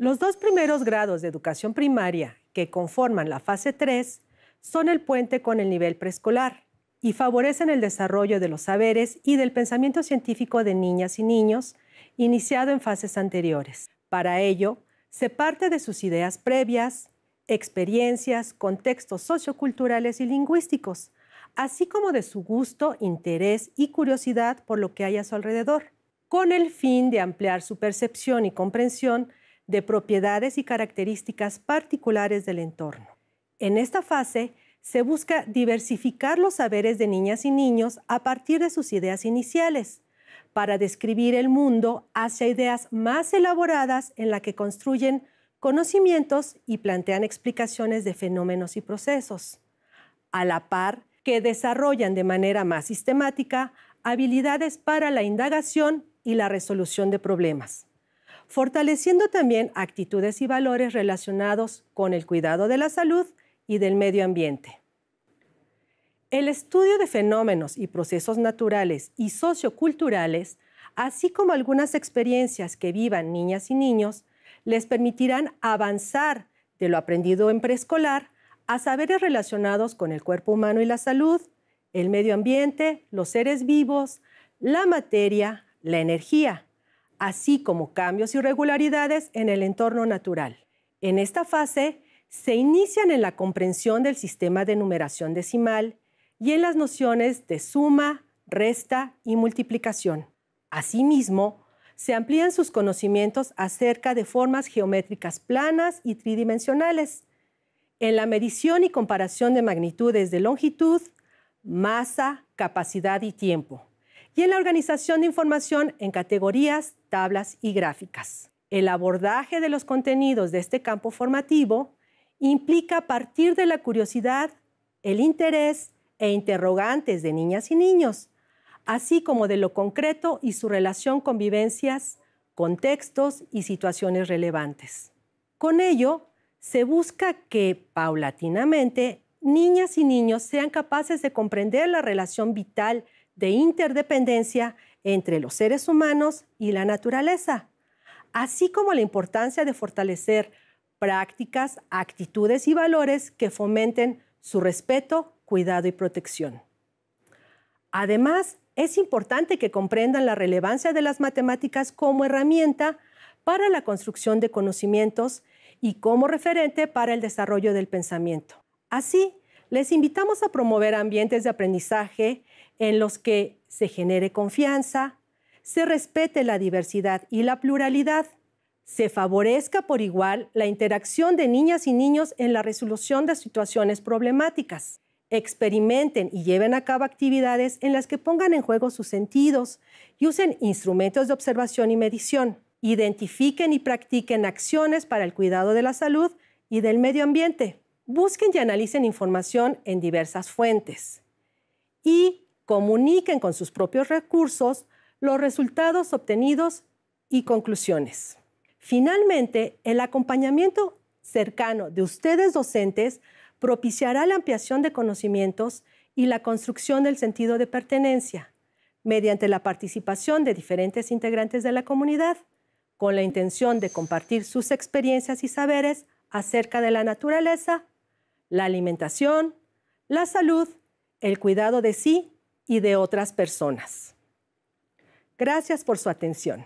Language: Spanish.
Los dos primeros grados de educación primaria que conforman la fase 3 son el puente con el nivel preescolar y favorecen el desarrollo de los saberes y del pensamiento científico de niñas y niños iniciado en fases anteriores. Para ello, se parte de sus ideas previas, experiencias, contextos socioculturales y lingüísticos, así como de su gusto, interés y curiosidad por lo que hay a su alrededor, con el fin de ampliar su percepción y comprensión de propiedades y características particulares del entorno. En esta fase, se busca diversificar los saberes de niñas y niños a partir de sus ideas iniciales, para describir el mundo hacia ideas más elaboradas en la que construyen conocimientos y plantean explicaciones de fenómenos y procesos. A la par, que desarrollan de manera más sistemática habilidades para la indagación y la resolución de problemas, fortaleciendo también actitudes y valores relacionados con el cuidado de la salud y del medio ambiente. El estudio de fenómenos y procesos naturales y socioculturales, así como algunas experiencias que vivan niñas y niños, les permitirán avanzar de lo aprendido en preescolar a saberes relacionados con el cuerpo humano y la salud, el medio ambiente, los seres vivos, la materia, la energía, así como cambios y regularidades en el entorno natural. En esta fase, se inician en la comprensión del sistema de numeración decimal y en las nociones de suma, resta y multiplicación. Asimismo, se amplían sus conocimientos acerca de formas geométricas planas y tridimensionales, en la medición y comparación de magnitudes de longitud, masa, capacidad y tiempo, y en la organización de información en categorías, tablas y gráficas. El abordaje de los contenidos de este campo formativo implica partir de la curiosidad, el interés e interrogantes de niñas y niños, así como de lo concreto y su relación con vivencias, contextos y situaciones relevantes. Con ello, se busca que paulatinamente niñas y niños sean capaces de comprender la relación vital de interdependencia entre los seres humanos y la naturaleza, así como la importancia de fortalecer prácticas, actitudes y valores que fomenten su respeto, cuidado y protección. Además, es importante que comprendan la relevancia de las matemáticas como herramienta para la construcción de conocimientos y como referente para el desarrollo del pensamiento. Así, les invitamos a promover ambientes de aprendizaje en los que se genere confianza, se respete la diversidad y la pluralidad, se favorezca por igual la interacción de niñas y niños en la resolución de situaciones problemáticas, experimenten y lleven a cabo actividades en las que pongan en juego sus sentidos y usen instrumentos de observación y medición identifiquen y practiquen acciones para el cuidado de la salud y del medio ambiente. Busquen y analicen información en diversas fuentes. Y comuniquen con sus propios recursos los resultados obtenidos y conclusiones. Finalmente, el acompañamiento cercano de ustedes docentes propiciará la ampliación de conocimientos y la construcción del sentido de pertenencia mediante la participación de diferentes integrantes de la comunidad con la intención de compartir sus experiencias y saberes acerca de la naturaleza, la alimentación, la salud, el cuidado de sí y de otras personas. Gracias por su atención.